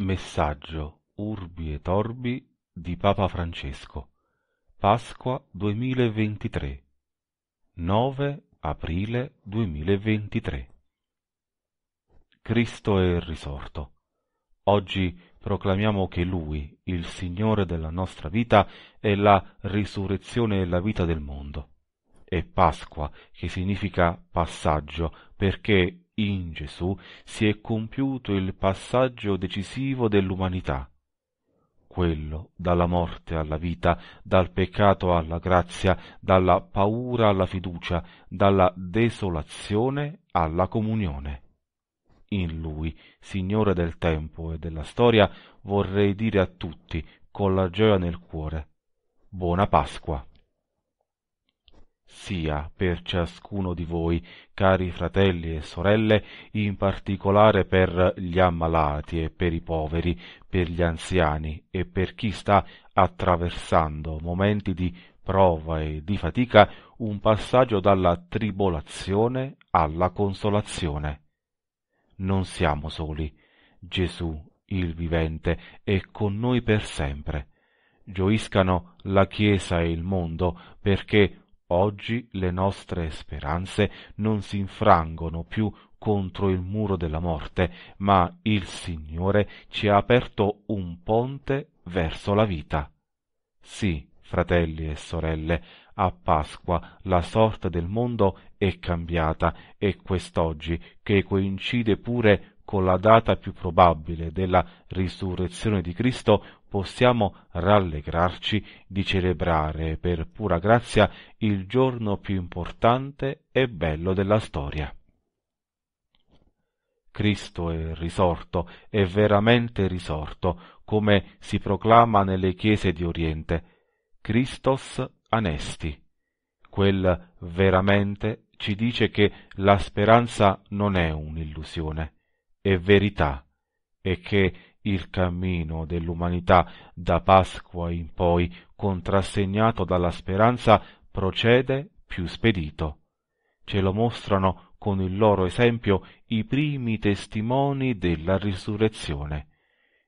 Messaggio Urbi et Orbi di Papa Francesco. Pasqua 2023. 9 aprile 2023. Cristo è risorto. Oggi proclamiamo che Lui, il Signore della nostra vita, è la risurrezione e la vita del mondo. È Pasqua, che significa passaggio, perché in Gesù si è compiuto il passaggio decisivo dell'umanità, quello dalla morte alla vita, dal peccato alla grazia, dalla paura alla fiducia, dalla desolazione alla comunione. In lui, Signore del tempo e della storia, vorrei dire a tutti, con la gioia nel cuore, Buona Pasqua sia per ciascuno di voi, cari fratelli e sorelle, in particolare per gli ammalati e per i poveri, per gli anziani e per chi sta attraversando momenti di prova e di fatica, un passaggio dalla tribolazione alla consolazione. Non siamo soli. Gesù, il vivente, è con noi per sempre. Gioiscano la Chiesa e il mondo perché Oggi le nostre speranze non si infrangono più contro il muro della morte, ma il Signore ci ha aperto un ponte verso la vita. Sì, fratelli e sorelle, a Pasqua la sorte del mondo è cambiata e quest'oggi, che coincide pure con la data più probabile della risurrezione di Cristo possiamo rallegrarci di celebrare per pura grazia il giorno più importante e bello della storia. Cristo è risorto, è veramente risorto, come si proclama nelle chiese di Oriente, Christos anesti. Quel veramente ci dice che la speranza non è un'illusione e verità e che il cammino dell'umanità da Pasqua in poi, contrassegnato dalla speranza, procede più spedito. Ce lo mostrano con il loro esempio i primi testimoni della risurrezione.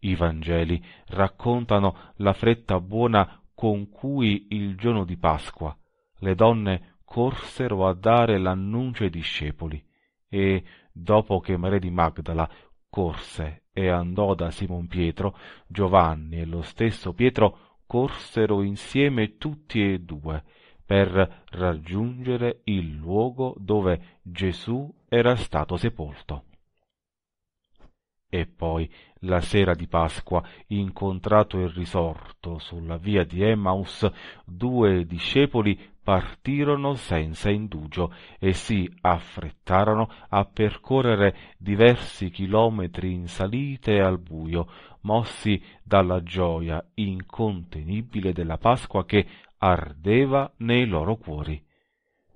I Vangeli raccontano la fretta buona con cui il giorno di Pasqua le donne corsero a dare l'annuncio ai discepoli e dopo che Maria di Magdala corse e andò da Simon Pietro, Giovanni e lo stesso Pietro corsero insieme tutti e due per raggiungere il luogo dove Gesù era stato sepolto. E poi, la sera di Pasqua, incontrato il risorto sulla via di Emmaus, due discepoli partirono senza indugio e si affrettarono a percorrere diversi chilometri in salita e al buio, mossi dalla gioia incontenibile della Pasqua che ardeva nei loro cuori.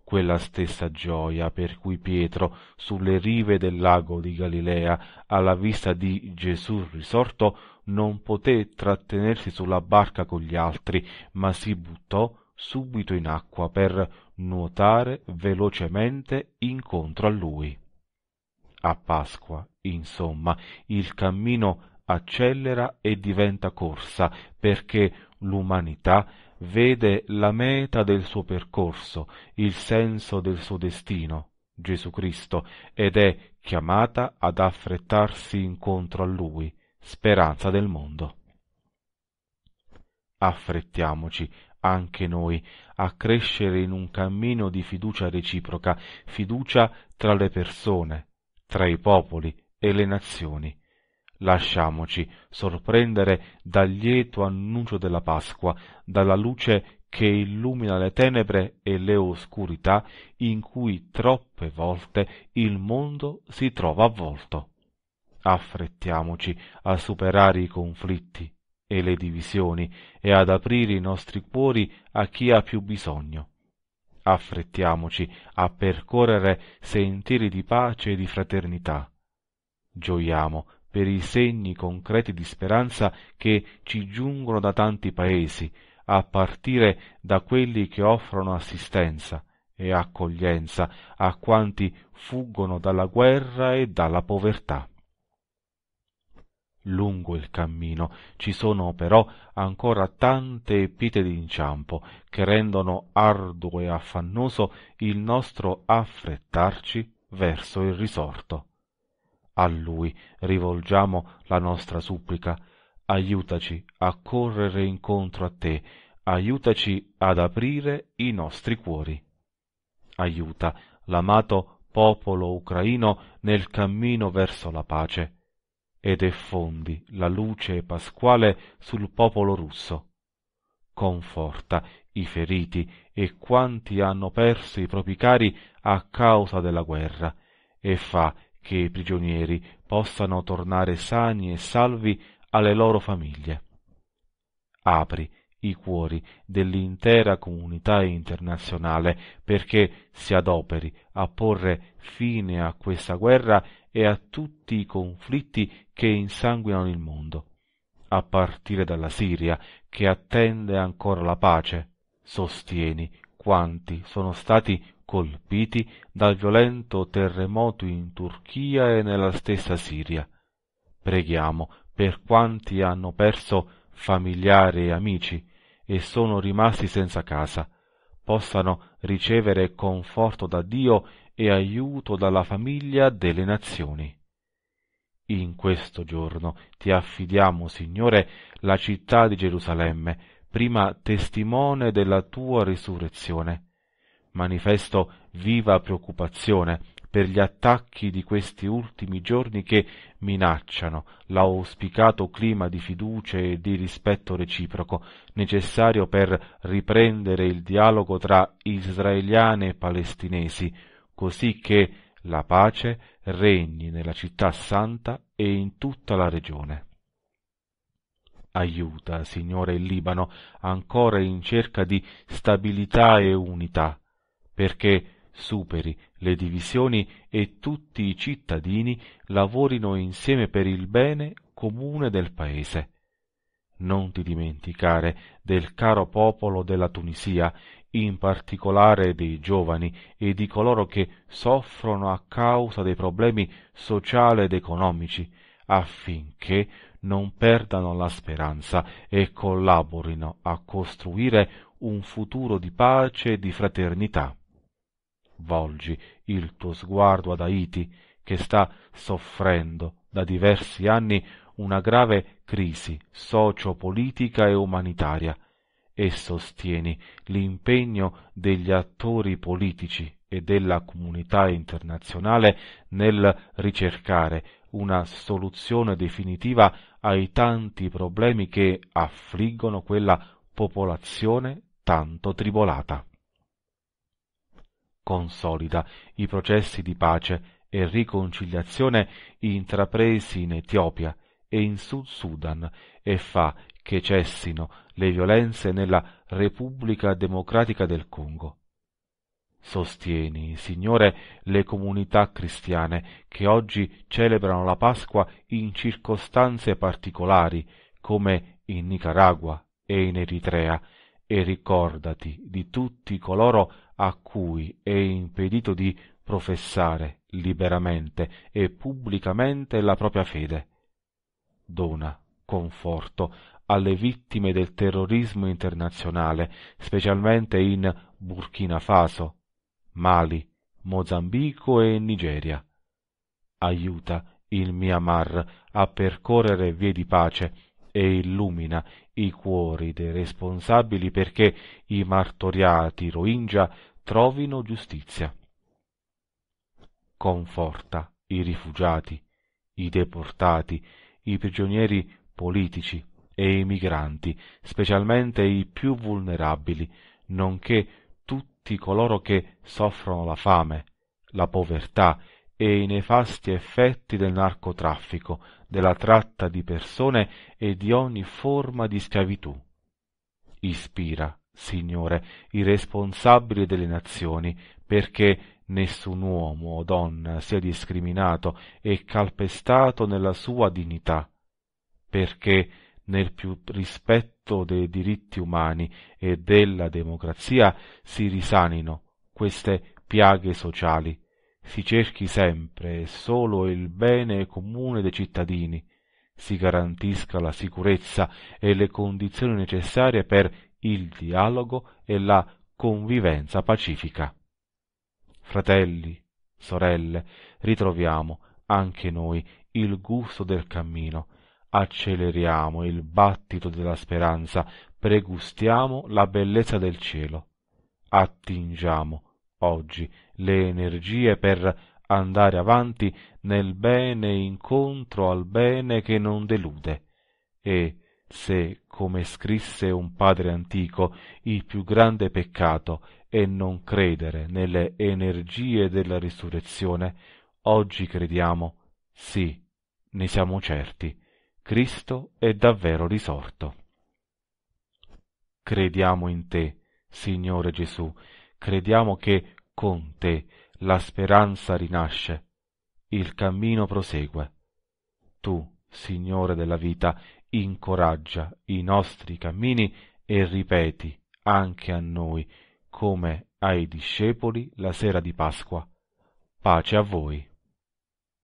Quella stessa gioia per cui Pietro, sulle rive del lago di Galilea, alla vista di Gesù risorto, non poté trattenersi sulla barca con gli altri, ma si buttò subito in acqua per nuotare velocemente incontro a lui. A Pasqua, insomma, il cammino accelera e diventa corsa perché l'umanità vede la meta del suo percorso, il senso del suo destino, Gesù Cristo, ed è chiamata ad affrettarsi incontro a Lui, speranza del mondo. Affrettiamoci anche noi a crescere in un cammino di fiducia reciproca, fiducia tra le persone, tra i popoli e le nazioni. Lasciamoci sorprendere dal lieto annuncio della Pasqua, dalla luce che illumina le tenebre e le oscurità in cui troppe volte il mondo si trova avvolto. Affrettiamoci a superare i conflitti, e le divisioni e ad aprire i nostri cuori a chi ha più bisogno. Affrettiamoci a percorrere sentieri di pace e di fraternità. Gioiamo per i segni concreti di speranza che ci giungono da tanti paesi, a partire da quelli che offrono assistenza e accoglienza a quanti fuggono dalla guerra e dalla povertà lungo il cammino ci sono però ancora tante pite d'inciampo che rendono arduo e affannoso il nostro affrettarci verso il risorto. A lui rivolgiamo la nostra supplica, aiutaci a correre incontro a te, aiutaci ad aprire i nostri cuori. Aiuta l'amato popolo ucraino nel cammino verso la pace ed effondi la luce pasquale sul popolo russo. Conforta i feriti e quanti hanno perso i propri cari a causa della guerra e fa che i prigionieri possano tornare sani e salvi alle loro famiglie. Apri i cuori dell'intera comunità internazionale perché si adoperi a porre fine a questa guerra e a tutti i conflitti che insanguinano il mondo, a partire dalla Siria che attende ancora la pace. Sostieni quanti sono stati colpiti dal violento terremoto in Turchia e nella stessa Siria. Preghiamo per quanti hanno perso familiari e amici e sono rimasti senza casa, possano ricevere conforto da Dio e aiuto dalla famiglia delle nazioni. In questo giorno ti affidiamo, Signore, la città di Gerusalemme, prima testimone della tua risurrezione. Manifesto viva preoccupazione per gli attacchi di questi ultimi giorni che minacciano l'auspicato clima di fiducia e di rispetto reciproco necessario per riprendere il dialogo tra israeliani e palestinesi, così che la pace regni nella città santa e in tutta la regione. Aiuta, Signore, il Libano ancora in cerca di stabilità e unità, perché superi le divisioni e tutti i cittadini lavorino insieme per il bene comune del paese. Non ti dimenticare del caro popolo della Tunisia, in particolare dei giovani e di coloro che soffrono a causa dei problemi sociali ed economici, affinché non perdano la speranza e collaborino a costruire un futuro di pace e di fraternità volgi il tuo sguardo ad Haiti, che sta soffrendo da diversi anni una grave crisi socio-politica e umanitaria, e sostieni l'impegno degli attori politici e della comunità internazionale nel ricercare una soluzione definitiva ai tanti problemi che affliggono quella popolazione tanto tribolata consolida i processi di pace e riconciliazione intrapresi in Etiopia e in Sud Sudan e fa che cessino le violenze nella Repubblica Democratica del Congo. Sostieni, Signore, le comunità cristiane che oggi celebrano la Pasqua in circostanze particolari, come in Nicaragua e in Eritrea, e ricordati di tutti coloro a cui è impedito di professare liberamente e pubblicamente la propria fede. Dona conforto alle vittime del terrorismo internazionale, specialmente in Burkina Faso, Mali, Mozambico e Nigeria. Aiuta il Myanmar a percorrere vie di pace e illumina i cuori dei responsabili perché i martoriati Rohingya trovino giustizia. Conforta i rifugiati, i deportati, i prigionieri politici e i migranti, specialmente i più vulnerabili, nonché tutti coloro che soffrono la fame, la povertà e i nefasti effetti del narcotraffico, della tratta di persone e di ogni forma di schiavitù. Ispira, Signore, i responsabili delle nazioni, perché nessun uomo o donna sia discriminato e calpestato nella sua dignità, perché nel più rispetto dei diritti umani e della democrazia si risanino queste piaghe sociali, si cerchi sempre e solo il bene comune dei cittadini, si garantisca la sicurezza e le condizioni necessarie per il dialogo e la convivenza pacifica. Fratelli, sorelle, ritroviamo anche noi il gusto del cammino, acceleriamo il battito della speranza, pregustiamo la bellezza del cielo, attingiamo oggi le energie per andare avanti nel bene incontro al bene che non delude e se come scrisse un padre antico il più grande peccato è non credere nelle energie della risurrezione oggi crediamo sì ne siamo certi Cristo è davvero risorto crediamo in te Signore Gesù crediamo che con te la speranza rinasce, il cammino prosegue. Tu, Signore della vita, incoraggia i nostri cammini e ripeti anche a noi, come ai discepoli la sera di Pasqua. Pace a voi.